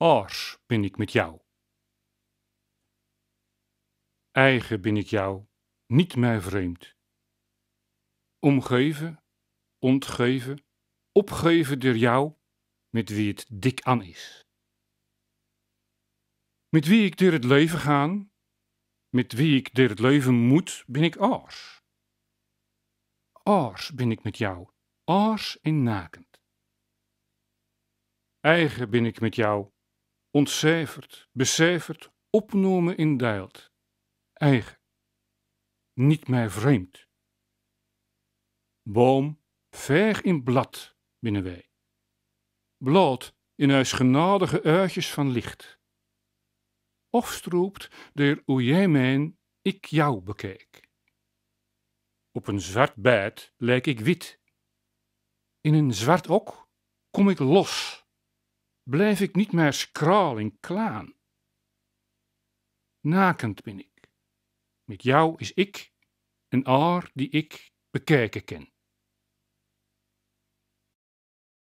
Ars ben ik met jou. Eigen ben ik jou, niet mij vreemd. Omgeven, ontgeven, opgeven door jou, met wie het dik aan is. Met wie ik door het leven gaan, met wie ik door het leven moet, ben ik ars. Ars ben ik met jou, ars en nakend. Eigen ben ik met jou, ontcijferd, becijferd, opnomen in Dijlt. Eigen, niet mij vreemd. Boom, veeg in blad binnen wij. Bloot in huis genadige uitjes van licht. Of stroept door hoe jij mijn, ik jou bekijk. Op een zwart bed lijk ik wit. In een zwart ok kom ik los blijf ik niet meer skraal en klaan. Nakend ben ik. Met jou is ik een aar die ik bekijken ken.